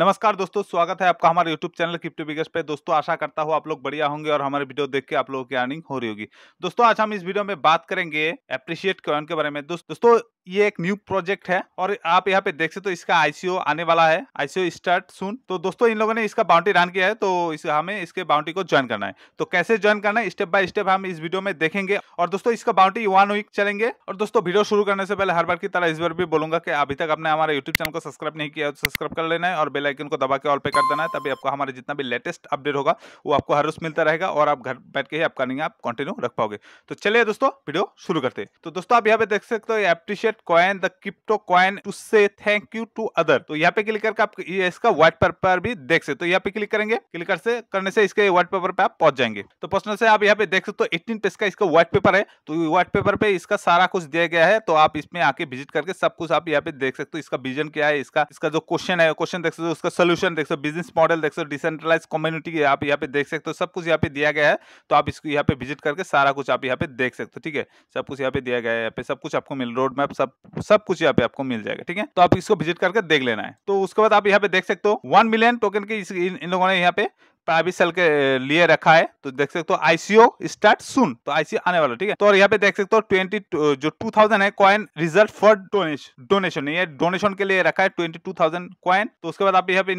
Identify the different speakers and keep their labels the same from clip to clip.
Speaker 1: नमस्कार दोस्तों स्वागत है आपका हमारे यूट्यूब चैनल क्रिप्टो बिगस पे दोस्तों आशा करता हूँ आप लोग बढ़िया होंगे और हमारे वीडियो देख के आप लोगों की अर्निंग हो रही होगी दोस्तों आज हम इस वीडियो में बात करेंगे अप्रिशिएट कॉइन के बारे में दोस्तों ये एक न्यू प्रोजेक्ट है और आप यहाँ पे देख सकते तो इसका आईसीओ आने वाला है आईसीओ स्टार्ट सुन तो दोस्तों इन लोगों ने इसका बाउंड्री रन किया है तो इस हमें इसके बाउंड्री को ज्वाइन करना है तो कैसे ज्वाइन करना है स्टेप बाय स्टेप हम इस वीडियो में देखेंगे और दोस्तों इसका बाउंड्री वन वीक चलेंगे और दोस्तों वीडियो शुरू करने से पहले हर बार की तरह इस बार भी बोलूंगा कि अभी तक आपने हमारे यूट्यूब चैनल को सब्सक्राइब नहीं किया तो सब्सक्राइब कर लेना है और बेलाइकन को दबा के ऑल पे कर देना है तभी आपको हमारे जितना भी लेटेस्ट अपडेट होगा वो आपको हर रोज मिलता रहेगा और आप घर बैठ के ही आप आप कंटिन्यू रख पाओगे तो चलिए दोस्तों वीडियो शुरू करते तो दोस्तों आप यहाँ पे देख सकते हो appreciate that coin the crypto coin to say thank you to other तो यहाँ पे क्लिक करके आप इसका व्हाइट पेपर भी देख सकते हो तो यहाँ पे क्लिक करेंगे क्लिक से करने से इसके व्हाइट पेपर पे आप पहुंच जाएंगे तो पर्सनल से आप यहाँ पे देख सकते हो एटीन पेज का इसका व्हाइट पेपर है तो व्हाइट पेपर पे इसका सारा कुछ दिया गया है तो आप इसमें आके विजिट करके सब कुछ आप यहाँ पे देख सकते हो इसका विजन क्या है इसका इसका जो क्वेश्चन है क्वेश्चन देख सकते हो उसका सोल्यूशन देख सकते हो बिजनेस मॉडल देख सकते हो डिसेंट्रलाइज कम्युनिटी आप यहाँ पे देख सकते हो सब कुछ यहाँ पे दिया गया है तो आप इसको यहाँ पे विजिट करके सारा कुछ आप यहाँ पे देख सकते हो ठीक है सब कुछ यहाँ पे दिया गया है यहाँ पे सब कुछ आपको मिल रोड मैप सब सब सब कुछ यहाँ पे आपको मिल जाएगा ठीक है तो आप इसको विजिट करके देख लेना है तो उसके बाद आप यहाँ पे देख सकते हो वन मिलियन टोकन के इस, इन, इन लोगों ने यहाँ पे प्राइवेट सेल के लिए रखा है तो देख सकते हो आईसीओ स्टार्ट सुन तो आईसीओ आने वाला ठीक है तो और यहाँ पे देख सकते हो ट्वेंटी जो टू थाउजेंड है coin reserve for donation donation ये डोनेशन के लिए रखा है ट्वेंटी टू थाउजेंड कॉइन तो उसके बाद आप यहाँ पे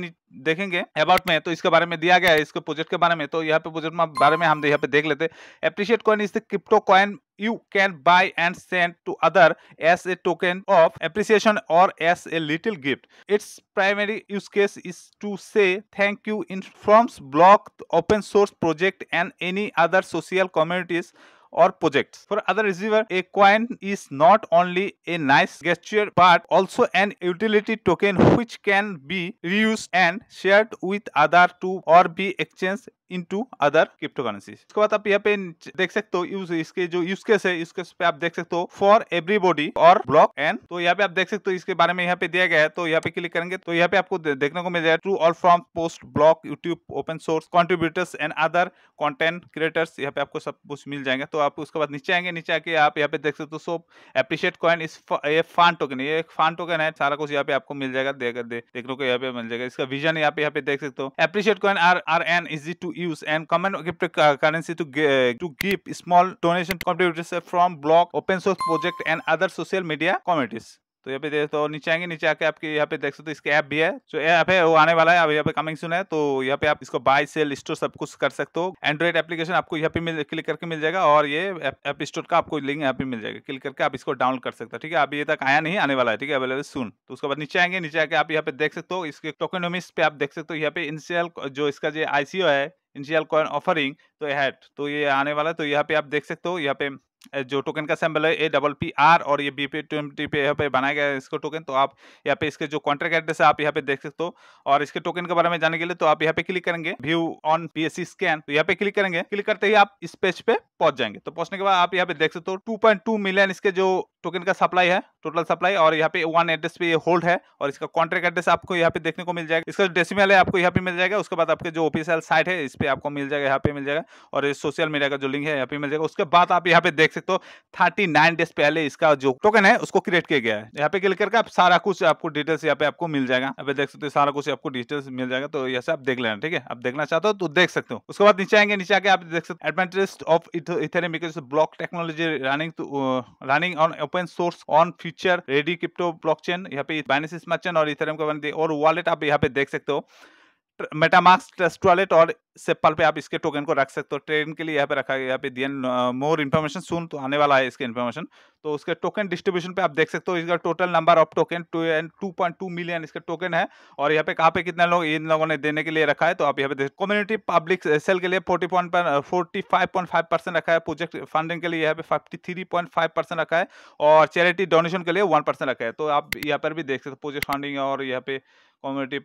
Speaker 1: देखेंगे अबाउट में तो इसके बारे में दिया गया है इसके प्रोजेक्ट के बारे में तो यहाँ पे प्रोजेक्ट बारे में हम यहाँ पे देख लेते हैं appreciate coin is the crypto coin you can buy and send to other as a token of appreciation or as a little gift. Its primary use case is to say thank you in forms, blog, open source project and any other social communities or projects. For other receiver, a coin is not only a nice gesture but also an utility token which can be reused and shared with other to or be exchanged into other cryptocurrency इसके बाद आप यहाँ पे देख सकते हो use इसके जो यूज केस है यूज केस पे आप देख सकते हो फॉर एवरीबॉडी और ब्लॉक एंड तो यहाँ पे आप देख सकते हो इसके बारे में यहाँ पे दिया गया है तो यहाँ पे क्लिक करेंगे तो यहाँ पे आपको देखने को मिल जाएगा ट्रू और from post block YouTube open source contributors and other content creators यहाँ पे आपको सब कुछ मिल जाएंगे तो तो आप उसके बाद नीचे आएंगे नीचे आके आप यहाँ पे देख सकते हो सो अप्रिशिएट कॉइन इस ये फान टोकन ये फान टोकन है सारा कुछ यहाँ पे आपको मिल जाएगा देख दे, को यहाँ पे मिल जाएगा इसका विजन यहाँ पे यहाँ पे देख सकते हो appreciate coin are are an easy to use and common gift currency to to give small donation contributors from block open source project and other social media communities तो यहाँ पे देख तो नीचे आएंगे नीचे आके आपके यहाँ पे देख सकते हो इसके ऐप भी है जो ऐप है वो आने वाला है अब यहाँ पे कमिंग सुन है तो यहाँ पे आप इसको बाय सेल स्टोर सब कुछ कर सकते हो एंड्रॉइड एप्लीकेशन आपको यहाँ पे मिल क्लिक करके मिल जाएगा और ये ऐप स्टोर का आपको लिंक यहाँ पे मिल जाएगा क्लिक करके आप इसको डाउनलोड कर सकते हो ठीक है अभी ये तक आया नहीं आने वाला है ठीक है अवेलेबल सुन तो उसके बाद नीचे आएंगे नीचे आके आप यहाँ पे देख सकते हो इसके टोकनोमिक्स पे आप देख सकते हो यहाँ पे इनसेल जो इसका जो आईसीओ है इनिशियल कॉइन ऑफरिंग तो हैट तो ये आने वाला है तो यहाँ पे आप देख सकते हो यहाँ पे जो टोकन का सैम्बल है ए डबल पी आर और ये बी पी ट्वेंटी पे यहाँ पे बनाया गया है इसको टोकन तो आप यहाँ पे इसके जो कॉन्ट्रैक्ट एड्रेस है आप यहाँ पे देख सकते हो और इसके टोकन के बारे में जाने के लिए तो आप यहाँ पे क्लिक करेंगे view on P S C scan तो यहाँ पे क्लिक करेंगे क्लिक करते ही आप इस पेज पे पहुंच जाएंगे तो पहुंचने के बाद आप यहाँ पे देख सकते हो टू मिलियन इसके जो टोकन का सप्लाई है टोटल सप्लाई और यहाँ पे वन एड्रेस पे होल्ड है और इसका कॉन्ट्रैक्ट एड्रेस आपको यहाँ पे देखने को मिल जाएगा इसका डेसिमल है आपको यहाँ पे मिल जाएगा उसके बाद आपके जो ऑफिशियल साइट है इस पर आपको मिल जाएगा यहाँ पे मिल जाएगा और सोशल मीडिया का जो लिंक है यहाँ पे मिल जाएगा उसके बाद आप यहाँ पे देख सकते हो थर्टी नाइन डेज पहले इसका जो टोकन है उसको क्रिएट किया गया है यहाँ पे क्लिक करके आप सारा कुछ आपको डिटेल्स यहाँ पे आपको मिल जाएगा यहाँ पे देख सकते हो सारा कुछ आपको डिटेल्स मिल जाएगा तो यहाँ से आप देख लेना ठीक है आप देखना चाहते हो तो देख सकते हो उसके बाद नीचे आएंगे नीचे आके आप देख सकते हो advantage of Ethereum block technology running running on open source on future ready crypto blockchain यहाँ पे बाइनेसिस मर्चेंट और इथेरियम का और वॉलेट आप यहाँ पे देख सकते हो मेटामार्क्स ट्रस्ट वॉलेट और सेप्पल पे आप इसके टोकन को रख सकते हो ट्रेन के लिए यहाँ पे रखा गया यहाँ पे दिए मोर इन्फॉर्मेशन सुन तो आने वाला है इसके इन्फॉर्मेशन तो उसके टोकन डिस्ट्रीब्यूशन पे आप देख सकते हो इसका total number of token two point two million इसका टोकन है और यहाँ पे कहाँ पे कितने लोग इन लोगों ने देने के लिए रखा है तो आप यहाँ पे देख कम्युनिटी पब्लिक सेल के लिए forty point forty five point five percent रखा है प्रोजेक्ट फंडिंग के लिए यहाँ पे fifty three point five percent रखा है और चैरिटी डोनेशन के लिए वन परसेंट रखा है तो आप यहाँ पर भी देख सकते हो प्रोजेक्ट फंडिंग और यहाँ पे कम्युनिटी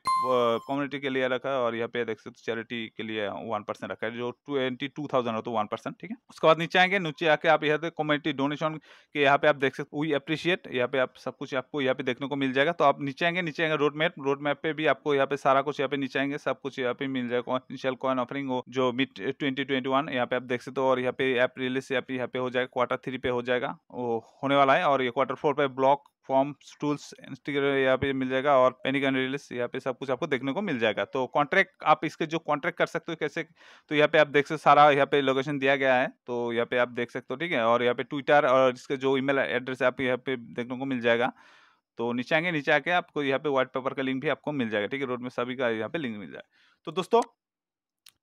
Speaker 1: कम्युनिटी के लिए रखा है और यहाँ पे देख सकते हो चैरिटी के लिए वन परसेंट रखा है जो ट्वेंटी टू थाउजेंड हो तो वन परसेंट ठीक है उसके बाद नीचे आएंगे नीचे आके आप यहाँ पे कम्युनिटी डोनेशन के यहाँ पे आप देख सकते वी अप्रिशिएट यहाँ पे आप सब कुछ आपको यहाँ पे देखने को मिल जाएगा तो आप नीचे आएंगे नीचे आएंगे रोड मैप रोड मैप पे भी आपको यहाँ पे सारा कुछ यहाँ पे नीचे आएंगे सब कुछ यहाँ पे मिल जाएगा इनिशियल कॉइन ऑफरिंग हो जो मिड ट्वेंटी ट्वेंटी वन यहाँ पे आप देख सकते हो और यहाँ पे ऐप रिलीज यहाँ पे यहाँ पे हो जाएगा क्वार्टर थ्री पे हो जाएगा वो होने वाला है और ये क्वार्टर फोर पे ब्लॉक फॉर्म टूल्स इंस्टीगर यहाँ पे मिल जाएगा और पेनिक एंड रिलीज यहाँ पे सब कुछ आपको देखने को मिल जाएगा तो कॉन्ट्रैक्ट आप इसके जो कॉन्ट्रैक्ट कर सकते हो कैसे तो यहाँ पे आप देख सकते सारा यहाँ पे लोकेशन दिया गया है तो यहाँ पे आप देख सकते हो ठीक है और यहाँ पे ट्विटर और इसके जो ईमेल एड्रेस आप यहाँ पे देखने को मिल जाएगा तो नीचे आएंगे नीचे आके आपको यहाँ पे व्हाइट पेपर का लिंक भी आपको मिल जाएगा ठीक है रोड में सभी का यहाँ पे लिंक मिल जाएगा तो दोस्तों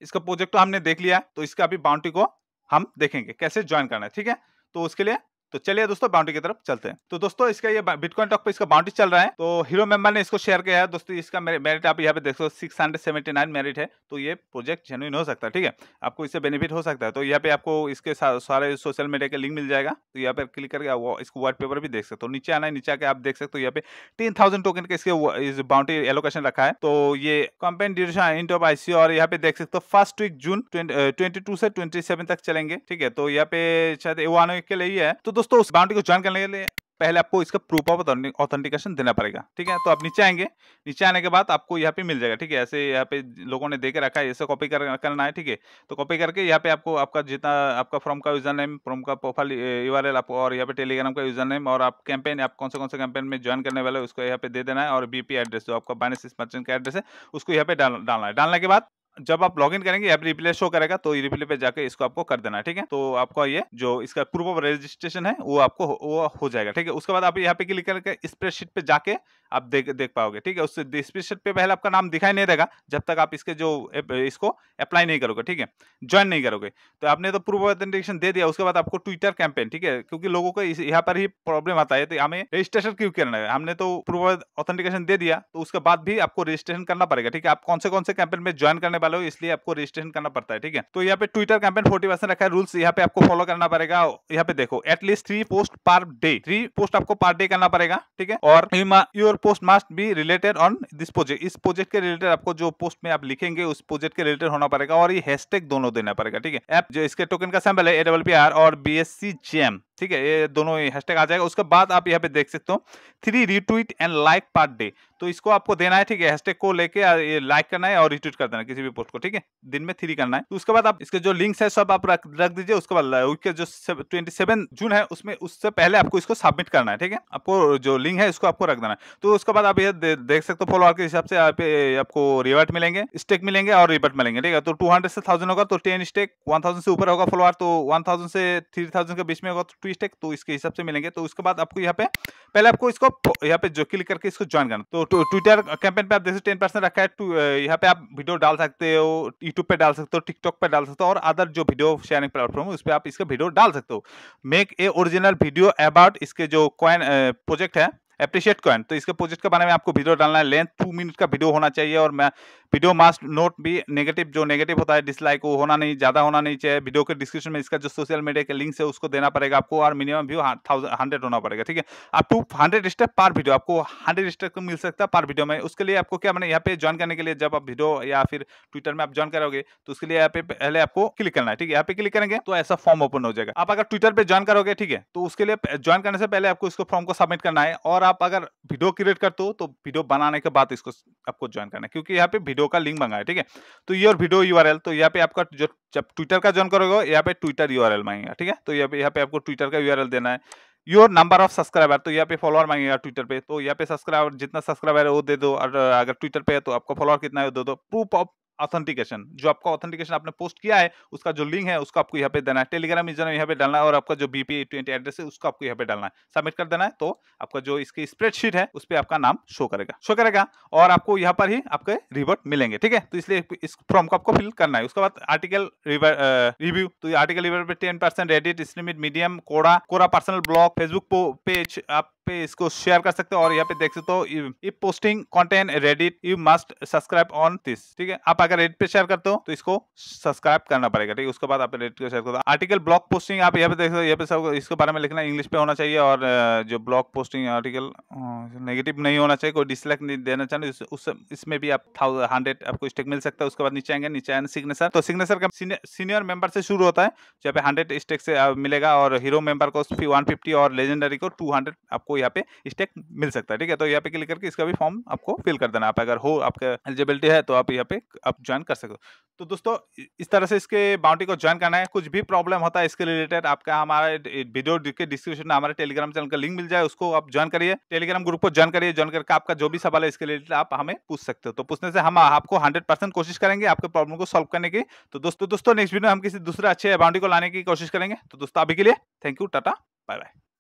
Speaker 1: इसका प्रोजेक्ट तो हमने देख लिया तो इसका अभी बाउंड्री को हम देखेंगे कैसे ज्वाइन करना है ठीक है तो उसके लिए तो चलिए दोस्तों बाउंड्री की तरफ चलते हैं तो दोस्तों इसका ये बिटकॉइन टॉक पे इसका बाउंड्री चल रहा है तो हीरो मेंबर ने इसको शेयर किया है दोस्तों इसका मेरिट आप यहाँ पे देखो six hundred seventy nine merit है तो ये प्रोजेक्ट जेनुइन हो सकता है ठीक है आपको इससे बेनिफिट हो सकता है तो यहाँ पे आपको इसके सारे सोशल मीडिया के लिंक मिल जाएगा तो यहाँ पे क्लिक करके वो इसको व्हाइट पेपर भी देख सकते हो नीचे आना है नीचे आके आप देख सकते हो यहाँ पे टेन थाउजेंड टोकन के इसके बाउंड्री एलोकेशन रखा है तो ये campaign duration end of IC और यहाँ पे देख सकते हो फर्स्ट वीक जून ट्वेंटी से ट्वेंटी तक चलेंगे ठीक है तो यहाँ पे शायद वन वीक के लिए है तो दोस्तों उस बाउंड्री को ज्वाइन करने के लिए पहले आपको इसका प्रूफ ऑफ ऑथेंटिकेशन देना पड़ेगा ठीक है तो आप नीचे आएंगे नीचे आने के बाद आपको यहाँ पे मिल जाएगा ठीक है ऐसे यहाँ पे लोगों ने दे रखा है ऐसे कॉपी कर, करना है ठीक है तो कॉपी करके यहाँ पे आपको आपका जितना आपका फॉर्म का यूजर नेम फ्रॉम का प्रोफाइल यू आर और यहाँ पे टेलीग्राम का यूजर नेम और आप कैंपेन आप कौन से कौन से कैंपेन में ज्वाइन करने वाले उसको यहाँ पे दे देना है और बीपी एड्रेस जो आपका बाइनेस मर्चेंट का एड्रेस है उसको यहाँ पे डालना है डालने के बाद जब आप लॉग इन करेंगे ऐप रिप्ले शो करेगा तो रिप्ले पे जाकर इसको आपको कर देना ठीक है तो आपका ये जो इसका प्रूफ ऑफ रजिस्ट्रेशन है वो आपको वो हो जाएगा ठीक है उसके बाद आप यहाँ पे क्लिक करके स्प्रेडशीट पे जाके आप देख देख पाओगे ठीक है उस स्प्रेडशीट पे पहले आपका नाम दिखाई नहीं देगा जब तक आप इसके जो इसको अप्लाई नहीं करोगे ठीक है ज्वाइन नहीं करोगे तो आपने तो प्रूफ ऑफ ऑथेंटिकेशन दे दिया उसके बाद आपको ट्विटर कैंपेन ठीक है क्योंकि लोगों को यहाँ पर ही प्रॉब्लम आता है तो हमें रजिस्ट्रेशन क्यों करना है हमने तो प्रूफ ऑफ ऑथेंटिकेशन दे दिया तो उसके बाद भी आपको रजिस्ट्रेशन करना पड़ेगा ठीक है आप कौन से कौन से कैंपेन में ज्वाइन करने वाले वाले हो इसलिए आपको रजिस्ट्रेशन करना पड़ता है ठीक है तो यहाँ पे ट्विटर कैंपेन फोर्टी परसेंट रखा है रूल्स यहाँ पे आपको फॉलो करना पड़ेगा यहाँ पे देखो at least three post per day three post आपको पर डे करना पड़ेगा ठीक है और your post must be related on this project इस प्रोजेक्ट के रिलेटेड आपको जो पोस्ट में आप लिखेंगे उस प्रोजेक्ट के रिलेटेड होना पड़ेगा और ये हैशटैग दोनों देना पड़ेगा ठीक है ऐप जो इसके टोकन का सैम्पल है एडब्ल्यू और बी एस सी जेम ठीक है ये दोनों हैशटैग आ जाएगा उसके बाद आप यहाँ पे देख सकते हो three retweet and like per day तो इसको आपको देना है ठीक है हैशटैग को लेके ये लाइक करना है और रिट्वीट कर देना किसी भी पोस्ट को ठीक है दिन में थ्री करना है तो उसके बाद आप इसके जो लिंक्स है सब आप रख रख दीजिए उसके बाद वीक जो ट्वेंटी सेवन जून है उसमें उससे पहले आपको इसको सबमिट करना है ठीक है आपको जो लिंक है इसको आपको रख देना है तो उसके बाद आप ये देख सकते हो फॉलोअर के हिसाब से आप आपको रिवर्ट मिलेंगे स्टेक मिलेंगे और रिवर्ट मिलेंगे ठीक है तो टू से थाउजेंड होगा तो टेन स्टेक वन से ऊपर होगा फॉलोअर तो वन से थ्री के बीच में होगा तो ट्विस्ट है तो इसके हिसाब से मिलेंगे तो उसके बाद आपको यहाँ पे पहले आपको इसको यहाँ पे जो क्लिक करके इसको ज्वाइन करना तो ट्विटर कैंपेन पे आप जैसे टेन परसेंट रखा है यहाँ पे आप वीडियो डाल सकते हो यूट्यूब पे डाल सकते हो टिकटॉक पे डाल सकते हो और अदर जो वीडियो शेयरिंग प्लेटफॉर्म है उस पर आप इसका वीडियो डाल सकते हो make a original video about इसके जो कॉइन प्रोजेक्ट है अप्रिशिएट कॉइन तो इसके प्रोजेक्ट के बारे में आपको वीडियो डालना है लेंथ टू मिनट का वीडियो होना चाहिए और मैं वीडियो मास्ट नोट भी नेगेटिव जो नेगेटिव होता है डिसलाइक वो होना नहीं ज़्यादा होना नहीं चाहिए वीडियो के डिस्क्रिप्शन में इसका जो सोशल मीडिया के लिंक है उसको देना पड़ेगा आपको और मिनिमम व्यू थाउजेंड हंड्रेड होना पड़ेगा ठीक है आप two hundred step per video आपको हंड्रेड स्टेप मिल सकता है पर वीडियो में उसके लिए आपको क्या मैंने यहाँ पे ज्वाइन करने के लिए जब आप वीडियो या फिर ट्विटर में आप ज्वाइन करोगे तो उसके लिए यहाँ पे पहले आपको क्लिक करना है ठीक है यहाँ पे क्लिक करेंगे तो ऐसा फॉर्म ओपन हो जाएगा आप अगर ट्विटर पर ज्वाइन करोगे ठीक है तो उसके लिए ज्वाइन करने से पहले आपको इसको फॉर्म को सबमिट करना है और आप अगर वीडियो क्रिएट करते हो तो वीडियो बनाने के बाद इसको आपको ज्वाइन करना है क्योंकि यहाँ पे वीडियो का लिंक है ठीक है तो योर वीडियो यू तो यहाँ पे आपका जो जब ट्विटर का ज्वाइन करोगे यहाँ पे ट्विटर यू मांगेगा ठीक है तो यहाँ पे यहाँ पे आपको ट्विटर का यू देना है योर नंबर ऑफ सब्सक्राइबर तो यहाँ पे फॉलोअर मांगेगा ट्विटर पे तो यहाँ पे सब्सक्राइबर जितना सब्सक्राइबर है वो दे दो और अगर ट्विटर पे है तो आपका फॉलोअर कितना है दे दो प्रूफ ऑफ ऑथेंटिकेशन जो आपका ऑथेंटिकेशन आपने पोस्ट किया है उसका जो लिंक है उसको आपको यहाँ पे देना है टेलीग्राम यूजर यहाँ पे डालना है और आपका जो बीपी ट्वेंटी एड्रेस है उसको आपको यहाँ पे डालना है सबमिट कर देना है तो आपका जो इसकी स्प्रेडशीट है उस पर आपका नाम शो करेगा शो करेगा और आपको यहाँ पर ही आपके रिवर्ट मिलेंगे ठीक है तो इसलिए इस फॉर्म को आपको फिल करना है उसके बाद आर्टिकल रिव्यू तो आर्टिकल रिव्यू पे ten percent Reddit Medium Quora Quora personal blog Facebook page आप पे इसको शेयर कर सकते हो और यहाँ पे देख सकते हो if posting content Reddit you must subscribe on this ठीक है आप अगर रेडिट पे शेयर करते हो तो इसको सब्सक्राइब करना पड़ेगा ठीक है उसके बाद आप रेडिट पे शेयर करते हो आर्टिकल ब्लॉग पोस्टिंग आप यहाँ पे देख सकते हो यहाँ पे सब इसके बारे में लिखना इंग्लिश पे होना चाहिए और जो ब्लॉग पोस्टिंग आर्टिकल नेगेटिव नहीं होना चाहिए कोई डिसलाइक नहीं देना चाहिए उस इसमें भी आप थाउजेंड हंड्रेड आपको स्टेक मिल सकता है उसके बाद नीचे आएंगे नीचे आएंगे सिग्नेचर तो सिग्नेचर का सीनियर मेंबर से शुरू होता है जहाँ पे हंड्रेड स्टेक से मिलेगा और हीरो मेंबर को वन फिफ्टी और लेजेंडरी को टू हंड्रेड आपको आपको यहाँ पे स्टेक मिल सकता है ठीक है तो यहाँ पे क्लिक करके इसका भी फॉर्म आपको फिल कर देना आप अगर हो आपके एलिजिबिलिटी है तो आप यहाँ पे आप ज्वाइन कर सकते हो तो दोस्तों इस तरह से इसके बाउंड्री को ज्वाइन करना है कुछ भी प्रॉब्लम होता है इसके रिलेटेड आपका हमारे वीडियो के डिस्क्रिप्शन में हमारे टेलीग्राम चैनल का लिंक मिल जाए उसको आप ज्वाइन करिए टेलीग्राम ग्रुप को ज्वाइन करिए ज्वाइन करके आपका जो भी सवाल है इसके रिलेटेड आप हमें पूछ सकते हो तो पूछने से हम आपको हंड्रेड कोशिश करेंगे आपके प्रॉब्लम को सॉल्व करने की तो दोस्तों दोस्तों नेक्स्ट वीडियो हम किसी दूसरे अच्छे बाउंड्री को लाने की कोशिश करेंगे तो दोस्तों अभी के लिए thank you tata bye bye